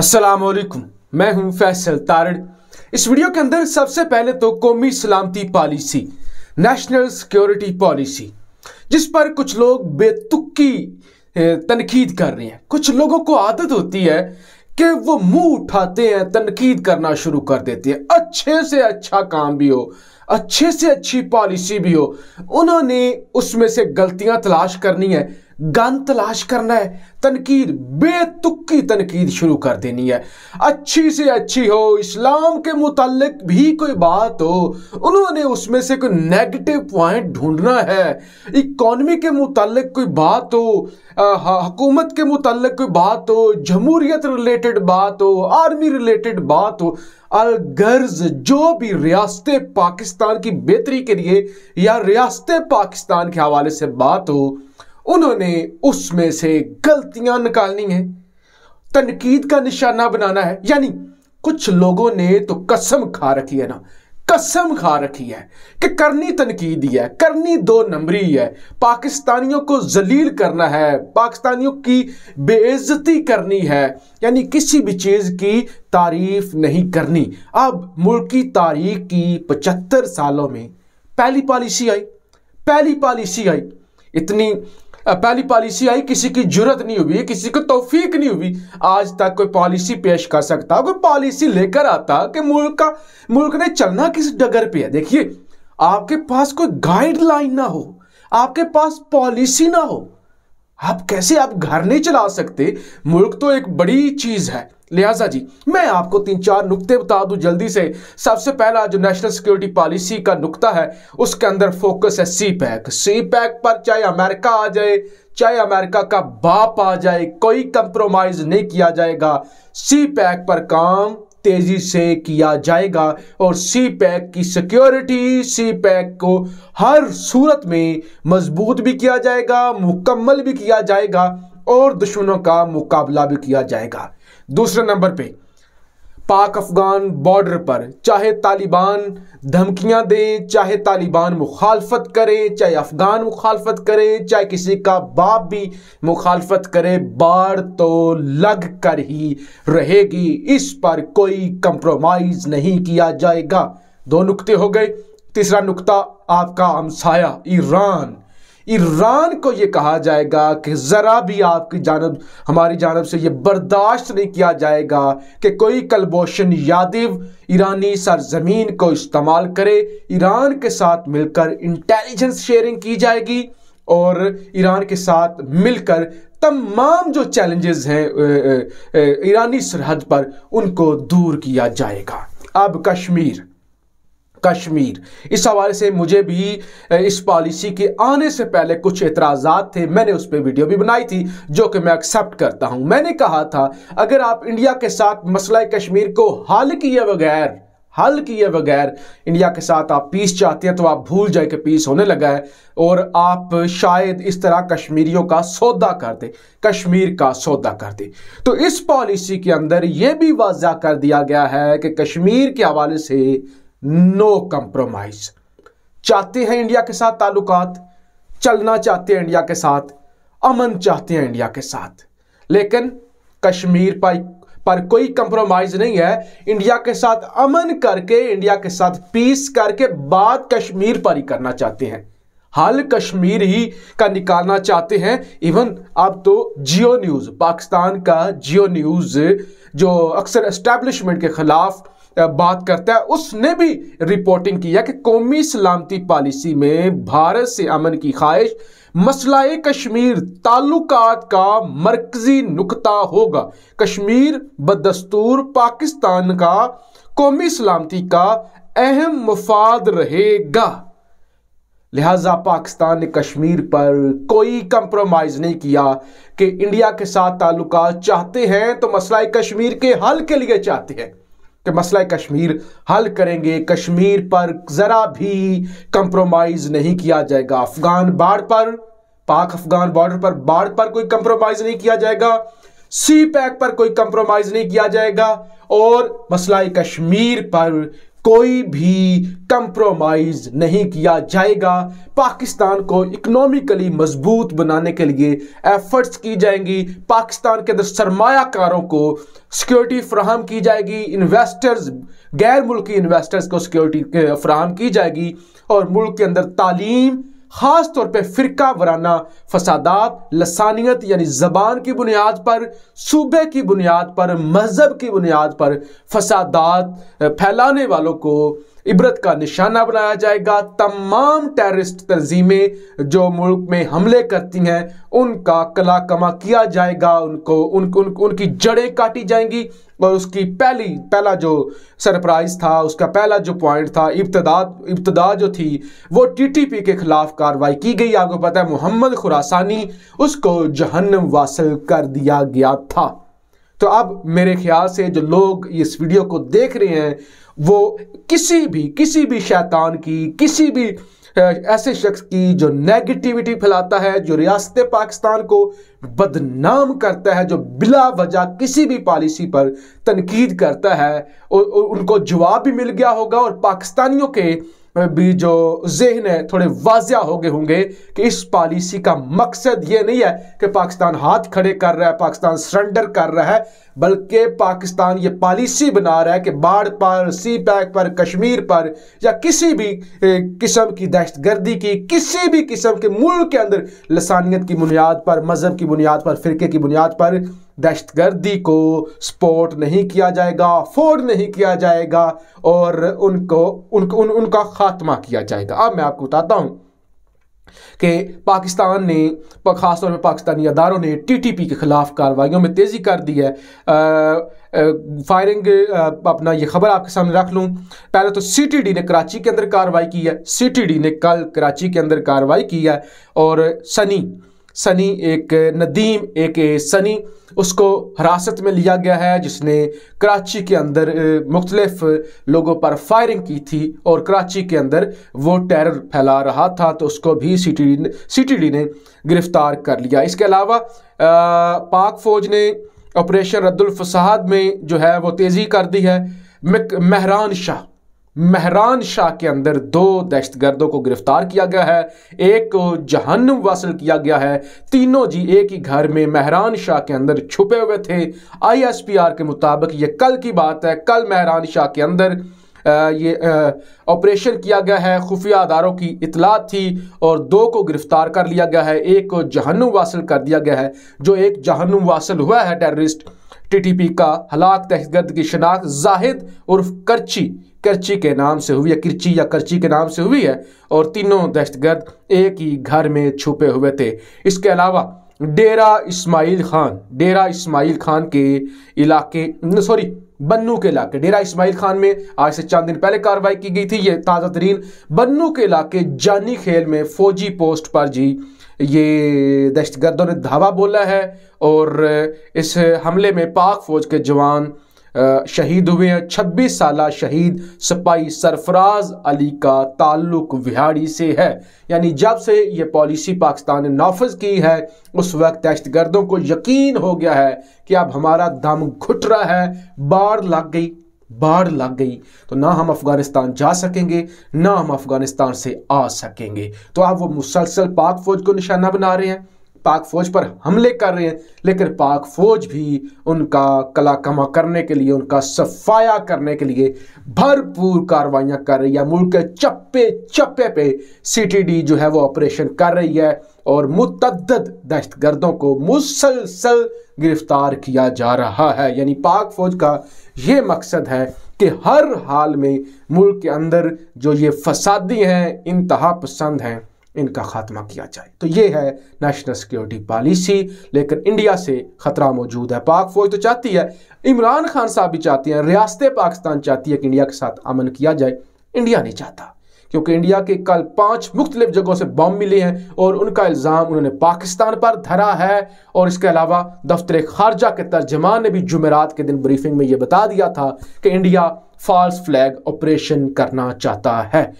असलम मैं हूं फैसल तारण इस वीडियो के अंदर सबसे पहले तो कौमी सलामती पॉलिसी नेशनल सिक्योरिटी पॉलिसी जिस पर कुछ लोग बेतुकी तनकीद कर रहे हैं कुछ लोगों को आदत होती है कि वो मुंह उठाते हैं तनकीद करना शुरू कर देते हैं अच्छे से अच्छा काम भी हो अच्छे से अच्छी पॉलिसी भी हो उन्होंने उसमें से गलतियां तलाश करनी है गन तलाश करना है तनकीद बेतुकी तनकीद शुरू कर देनी है अच्छी से अच्छी हो इस्लाम के मुतल भी कोई बात हो उन्होंने उसमें से कोई नेगेटिव पॉइंट ढूंढना है इकॉनमी के मुतल कोई बात हो हकूमत के मुतल कोई बात हो जमहूरियत रिलेटेड बात हो आर्मी रिलेटेड बात हो अलगर्ज जो भी रियासत पाकिस्तान की बेहतरी के लिए या रियासत पाकिस्तान के हवाले से बात हो उन्होंने उसमें से गलतियां निकालनी है तनकीद का निशाना बनाना है यानी कुछ लोगों ने तो कसम खा रखी है ना कसम खा रखी है कि करनी तनकीद ही है करनी दो नंबरी है पाकिस्तानियों को जलील करना है पाकिस्तानियों की बेइज्जती करनी है यानी किसी भी चीज़ की तारीफ नहीं करनी अब मुल्क की तारीख की पचहत्तर सालों में पहली पॉलिसी आई पहली पॉलिसी आई इतनी पहली पॉलिसी आई किसी की जरूरत नहीं हुई किसी को तोफीक नहीं हुई आज तक कोई पॉलिसी पेश कर सकता कोई पॉलिसी लेकर आता कि मुल्क का मुल्क ने चलना किस डगर पे है देखिए आपके पास कोई गाइडलाइन ना हो आपके पास पॉलिसी ना हो आप कैसे आप घर नहीं चला सकते मुल्क तो एक बड़ी चीज़ है लिहाजा जी मैं आपको तीन चार नुकते बता दूं जल्दी से सबसे पहला जो नेशनल सिक्योरिटी पॉलिसी का नुकता है उसके अंदर फोकस है सी पैक सी पैक पर चाहे अमेरिका आ जाए चाहे अमेरिका का बाप आ जाए कोई कंप्रोमाइज नहीं किया जाएगा सी पैक पर काम तेजी से किया जाएगा और सी पैक की सिक्योरिटी सी पैक को हर सूरत में मजबूत भी किया जाएगा मुकम्मल भी किया जाएगा और दुश्मनों का मुकाबला भी किया जाएगा दूसरे नंबर पे पाक अफगान बॉर्डर पर चाहे तालिबान धमकियां दें चाहे तालिबान मुखालफत करें चाहे अफगान मुखालफत करें चाहे किसी का बाप भी मुखालफत करे बाढ़ तो लग कर ही रहेगी इस पर कोई कंप्रोमाइज़ नहीं किया जाएगा दो नुकते हो गए तीसरा नुकता आपका हमसाया ईरान ईरान को ये कहा जाएगा कि ज़रा भी आपकी जानब हमारी जानब से यह बर्दाश्त नहीं किया जाएगा कि कोई कलबोशन यादव ईरानी सरजमीन को इस्तेमाल करे ईरान के साथ मिलकर इंटेलिजेंस शेयरिंग की जाएगी और ईरान के साथ मिलकर तमाम जो चैलेंजेस हैं ईरानी सरहद पर उनको दूर किया जाएगा अब कश्मीर कश्मीर इस हवाले से मुझे भी इस पॉलिसी के आने से पहले कुछ एतराज़ा थे मैंने उस पर वीडियो भी बनाई थी जो कि मैं एक्सेप्ट करता हूं मैंने कहा था अगर आप इंडिया के साथ मसला कश्मीर को हल किए बगैर हल किए बगैर इंडिया के साथ आप पीस चाहते हैं तो आप भूल जाए कि पीस होने लगा है और आप शायद इस तरह कश्मीरियों का सौदा कर दे कश्मीर का सौदा कर दे तो इस पॉलिसी के अंदर यह भी वाजा कर दिया गया है कि कश्मीर के हवाले से नो कंप्रोमाइज चाहते हैं इंडिया के साथ ताल्लुकात चलना चाहते हैं इंडिया के साथ अमन चाहते हैं इंडिया के साथ लेकिन कश्मीर पर पर कोई कंप्रोमाइज नहीं है इंडिया के साथ अमन करके इंडिया के साथ पीस करके बात कश्मीर पर ही करना चाहते हैं हल कश्मीर ही का निकालना चाहते हैं इवन अब तो जियो न्यूज़ पाकिस्तान का जियो न्यूज़ जो अक्सर एस्टैब्लिशमेंट के खिलाफ बात करता है उसने भी रिपोर्टिंग किया कि कौमी सलामती पॉलिसी में भारत से अमन की ख्वाहिश मसला कश्मीर ताल्लुक का मरकजी नुकता होगा कश्मीर बदस्तूर पाकिस्तान का कौमी सलामती का अहम मफाद रहेगा लिहाजा पाकिस्तान ने कश्मीर पर कोई कंप्रोमाइज़ नहीं किया कि इंडिया के साथ ताल्लुक चाहते हैं तो मसला कश्मीर के हल के लिए चाहते हैं कि मसला कश्मीर हल करेंगे कश्मीर पर ज़रा भी कंप्रोमाइज़ नहीं किया जाएगा अफगान बाढ़ पर पाक अफगान बॉर्डर पर बाढ़ पर कोई कंप्रोमाइज़ नहीं किया जाएगा सी पैक पर कोई कंप्रोमाइज़ नहीं किया जाएगा और मसला कश्मीर पर कोई भी कंप्रोमाइज नहीं किया जाएगा पाकिस्तान को इकोनॉमिकली मजबूत बनाने के लिए एफर्ट्स की जाएंगी पाकिस्तान के अंदर सरमाकारों को सिक्योरिटी फ्राहम की जाएगी इन्वेस्टर्स गैर मुल्की इन्वेस्टर्स को सिक्योरिटी फ्राहम की जाएगी और मुल्क के अंदर तालीम ख़ास तौर पर फ़िरका वराना फसादात लसानियत यानी ज़बान की बुनियाद पर सूबे की बुनियाद पर मज़हब की बुनियाद पर फसादात फैलाने वालों को इबरत का निशाना बनाया जाएगा तमाम टेररिस्ट तंजीमें जो मुल्क में हमले करती हैं उनका कला कमा किया जाएगा उनको उन, उन, उनकी जड़ें काटी जाएंगी और उसकी पहली पहला जो सरप्राइज था उसका पहला जो पॉइंट था इब्तदा इब्तदा जो थी वो टीटीपी के खिलाफ कार्रवाई की गई आपको पता है मोहम्मद खुरासानी उसको जहन्नम वासिल कर दिया गया था तो अब मेरे ख्याल से जो लोग इस वीडियो को देख रहे हैं वो किसी भी किसी भी शैतान की किसी भी ऐसे शख्स की जो नेगेटिविटी फैलाता है जो रियासत पाकिस्तान को बदनाम करता है जो बिला वजह किसी भी पॉलिसी पर तनकीद करता है उनको जवाब भी मिल गया होगा और पाकिस्तानियों के भी जो जहन है थोड़े वाजिया हो गए होंगे कि इस पॉलिसी का मकसद ये नहीं है कि पाकिस्तान हाथ खड़े कर रहा है पाकिस्तान सरेंडर कर रहा है बल्कि पाकिस्तान ये पॉलिसी बना रहा है कि बाढ़ पर सी पैक पर कश्मीर पर या किसी भी किस्म की दहशतगर्दी की किसी भी किस्म के मुल्क के अंदर लसानियत की बुनियाद पर मज़हब की बुनियाद पर फ़िरके की बुनियाद पर दहशतगर्दी को सपोर्ट नहीं किया जाएगा अफोर्ड नहीं किया जाएगा और उनको उन, उन उनका खात्मा किया जाएगा अब मैं आपको बताता हूँ कि पाकिस्तान ने खासतौर पर पाकिस्तानी अदारों ने टीटीपी के ख़िलाफ़ कार्रवाइयों में तेज़ी कर दी है आ, आ, फायरिंग आ, अपना ये खबर आपके सामने रख लूँ पहले तो सीटीडी ने कराची के अंदर कार्रवाई की है सीटीडी ने कल कराची के अंदर कार्रवाई की है और सनी सनी एक नदीम एक सनी उसको हिरासत में लिया गया है जिसने कराची के अंदर मुख्तलफ़ लोगों पर फायरिंग की थी और कराची के अंदर वो टेरर फैला रहा था तो उसको भी C T D C T D ने गिरफ़्तार कर लिया इसके अलावा पाक फ़ौज ने ऑपरेशन रद्दुलफसाद में जो है वो तेज़ी कर दी है महरान शाह महरान शाह के अंदर दो दहशत गर्दों को गिरफ्तार किया गया है एक को जहन्नम वासिल किया गया है तीनों जी एक ही घर में महरान शाह के अंदर छुपे हुए थे आईएसपीआर के मुताबिक ये कल की बात है कल महरान शाह के अंदर ये ऑपरेशन किया गया है खुफिया अदारों की इतला थी और दो को गिरफ्तार कर लिया गया है एक को जहन्नम वासिल कर दिया गया है जो एक जहन्नम वासिल हुआ है टेररिस्ट टीटीपी का हलाक दहशतगर्द की शनाख्त जाहिद उर्फ करची करची के नाम से हुई है किरची या करची के नाम से हुई है और तीनों दहशतगर्द एक ही घर में छुपे हुए थे इसके अलावा डेरा इस्माइल खान डेरा इस्माइल खान के इलाके सॉरी बन्नू के इलाके डेरा इस्माइल खान में आज से चंद दिन पहले कार्रवाई की गई थी ये ताज़ा तरीन बन्नू के इलाके जानी खेल में फौजी पोस्ट पर जी ये दहशत गर्दों ने धावा बोला है और इस हमले में पाक फ़ौज के जवान शहीद हुए हैं छब्बीस साल शहीद सिपाही सरफराज अली का ताल्लुक विहाड़ी से है यानी जब से ये पॉलिसी पाकिस्तान ने नाफज की है उस वक्त दहशत गर्दों को यकीन हो गया है कि अब हमारा दम घुट रहा है बाढ़ लग गई बाढ़ लग गई तो ना हम अफ़गानिस्तान जा सकेंगे ना हम अफ़गानिस्तान से आ सकेंगे तो आप वो मुसलसल पाक फ़ौज को निशाना बना रहे हैं पाक फ़ौज पर हमले कर रहे हैं लेकिन पाक फ़ौज भी उनका कला कमा करने के लिए उनका सफाया करने के लिए भरपूर कार्रवाइयाँ कर रही है मुल्क के चप्पे चप्पे पे सीटीडी जो है वो ऑपरेशन कर रही है और मुतद दहशतगर्दों को मुसलसल गिरफ्तार किया जा रहा है यानी पाक फौज का ये मकसद है कि हर हाल में मुल्क के अंदर जो ये फसादी हैं इंतहा पसंद हैं इनका खात्मा किया जाए तो ये है नेशनल सिक्योरिटी पॉलिसी लेकिन इंडिया से ख़तरा मौजूद है पाक फौज तो चाहती है इमरान खान साहब भी चाहते हैं रियासत पाकिस्तान चाहती है कि इंडिया के साथ अमन किया जाए इंडिया नहीं चाहता क्योंकि इंडिया के कल पांच मुख्तलिफ जगहों से बम मिले हैं और उनका इल्ज़ाम उन्होंने पाकिस्तान पर धरा है और इसके अलावा दफ्तर खारजा के तर्जमान ने भी जुमेरात के दिन ब्रीफिंग में यह बता दिया था कि इंडिया फॉल्स फ्लैग ऑपरेशन करना चाहता है